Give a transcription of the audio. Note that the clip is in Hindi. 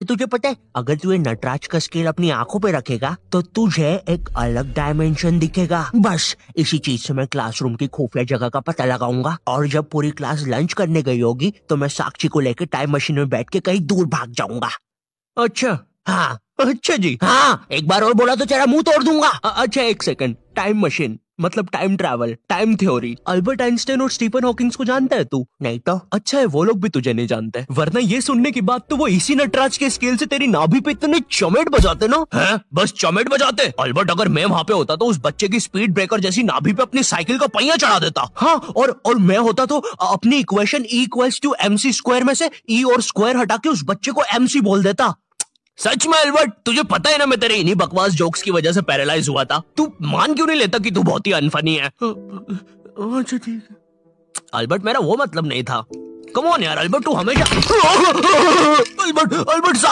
तो तुझे पता है अगर तू ये नटराज का स्केल अपनी आंखों पे रखेगा तो तुझे एक अलग डायमेंशन दिखेगा बस इसी चीज से मैं क्लासरूम की खुफिया जगह का पता लगाऊंगा और जब पूरी क्लास लंच करने गई होगी तो मैं साक्षी को लेकर टाइम मशीन में बैठ के कहीं दूर भाग जाऊंगा अच्छा हाँ अच्छा जी हाँ एक बार और बोला तो चेहरा मुंह तोड़ दूंगा अच्छा एक सेकंड टाइम मशीन मतलब time travel time theory Albert Einstein और स्टीफन हॉकिंग्स को जानता है तू नहीं तो अच्छा है वो लोग भी तुझे नहीं जानते वरना ये सुनने की बात तो वो इसी नटराज के स्केल से तेरी नाभि पे इतने चमेट बजाते ना है? बस चमेट बजाते अल्बर्ट अगर मैं वहाँ पे होता तो उस बच्चे की स्पीड ब्रेकर जैसी नाभि पे अपनी साइकिल का पहिया चढ़ा देता हाँ और और मैं होता तो अपनी equation equals to C square में से ई e और स्क्वायर हटा के उस बच्चे को एम सी बोल देता सच में अल्बर्ट तुझे पता है ना मैं तेरे इन्हीं बकवास जोक्स की वजह से पैरालाइज हुआ था तू मान क्यों नहीं लेता कि तू बहुत ही अनफनी है अच्छा ठीक है अल्बर्ट मेरा वो मतलब नहीं था कम ऑन यार अल्बर्ट तू हमेशा अल्बर्ट अल्बर्ट